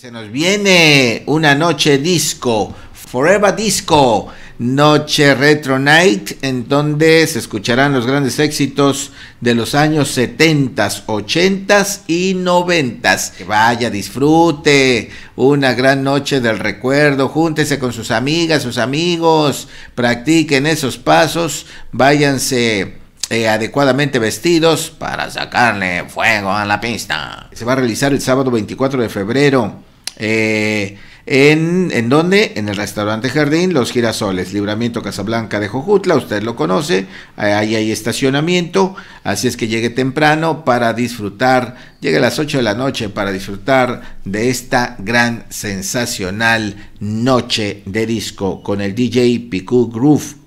Se nos viene una noche disco, Forever Disco, noche retro night, en donde se escucharán los grandes éxitos de los años 70, 80 y 90. Que vaya, disfrute una gran noche del recuerdo, júntese con sus amigas, sus amigos, practiquen esos pasos, váyanse eh, adecuadamente vestidos para sacarle fuego a la pista. Se va a realizar el sábado 24 de febrero eh, en, ¿En dónde? En el restaurante Jardín Los Girasoles, Libramiento Casablanca de Jojutla, usted lo conoce, eh, ahí hay estacionamiento, así es que llegue temprano para disfrutar, llegue a las 8 de la noche para disfrutar de esta gran, sensacional noche de disco con el DJ Picu Groove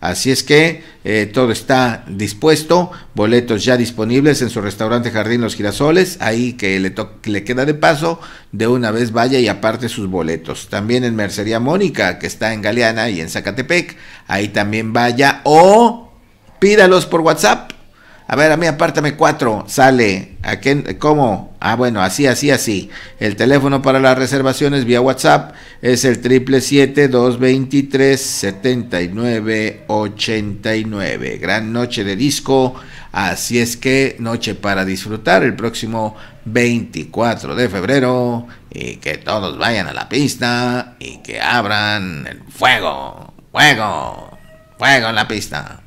Así es que eh, todo está dispuesto, boletos ya disponibles en su restaurante Jardín Los Girasoles, ahí que le, le queda de paso, de una vez vaya y aparte sus boletos. También en Mercería Mónica, que está en Galeana y en Zacatepec, ahí también vaya o pídalos por WhatsApp. A ver, a mí apártame cuatro, sale, ¿a quién, cómo? Ah, bueno, así, así, así. El teléfono para las reservaciones vía WhatsApp es el 777-223-7989. Gran noche de disco, así es que noche para disfrutar el próximo 24 de febrero y que todos vayan a la pista y que abran el fuego, fuego, fuego en la pista.